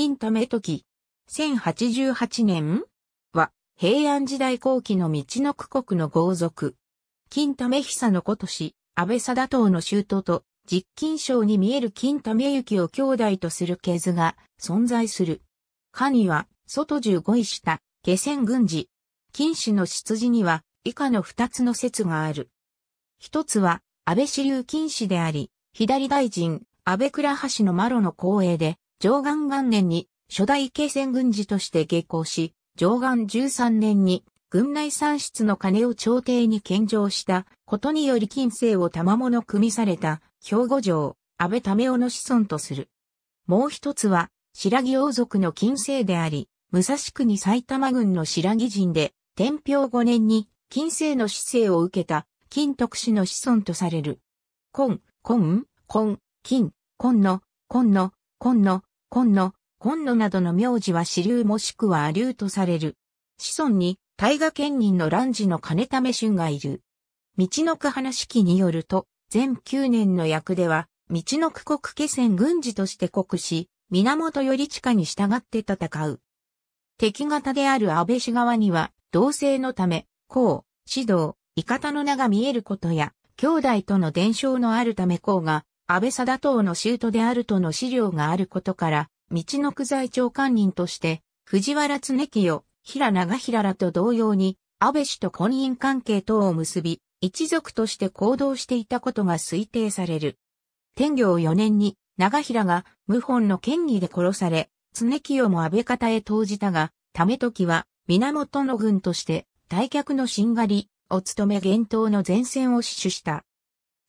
金為時。1088年は、平安時代後期の道の区国の豪族。金為久の子とし、安倍貞党の徒と、実金賞に見える金為行を兄弟とする系図が存在する。下には、外十五位下、下船軍事。金氏の出自には、以下の二つの説がある。一つは、安倍支流金氏であり、左大臣、安倍倉橋のマロの光栄で、上岸元年に初代慶戦軍事として下校し、上岸13年に軍内産出の金を朝廷に献上したことにより金星を賜物組みされた兵庫城、安倍為夫の子孫とする。もう一つは、白木王族の金星であり、武蔵国埼玉軍の白木人で、天平5年に金星の姿勢を受けた金徳氏の子孫とされる。金、の、の、の、今野、今野などの名字は支流もしくは阿流とされる。子孫に、大河県人の乱寺の金為春がいる。道の区話式によると、全9年の役では、道の区国家戦軍事として国し、源頼親に従って戦う。敵方である安倍氏側には、同性のため、孔、指導、伊方の名が見えることや、兄弟との伝承のあるため孔が、安倍貞党の州都であるとの資料があることから、道の区財長官人として、藤原常清、平長平らと同様に、安倍氏と婚姻関係等を結び、一族として行動していたことが推定される。天行4年に、長平が謀反の権威で殺され、常清も安倍方へ投じたが、め時は源の軍として、退却のしんがりを務め厳冬の前線を死守した。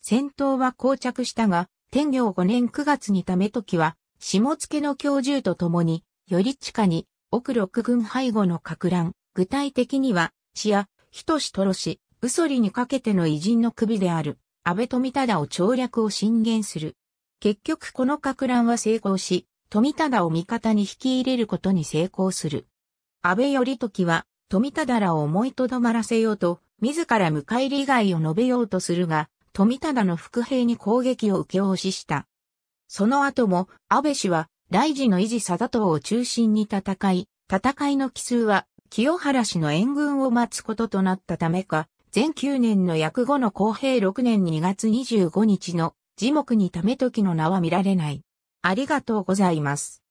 戦闘は膠着したが、天行5年9月にため時は、下けの教授と共に、より地下に、奥六軍背後の格乱、具体的には、死や、人しとろし、うそりにかけての偉人の首である、安倍富忠を調略を進言する。結局この格乱は成功し、富忠を味方に引き入れることに成功する。安倍頼時は、富忠らを思いとどまらせようと、自ら迎え入り以外を述べようとするが、富忠の伏兵に攻撃を受け押しした。その後も、安倍氏は、大事の維持貞党を中心に戦い、戦いの奇数は、清原氏の援軍を待つこととなったためか、全9年の約後の公平6年2月25日の、字幕にため時の名は見られない。ありがとうございます。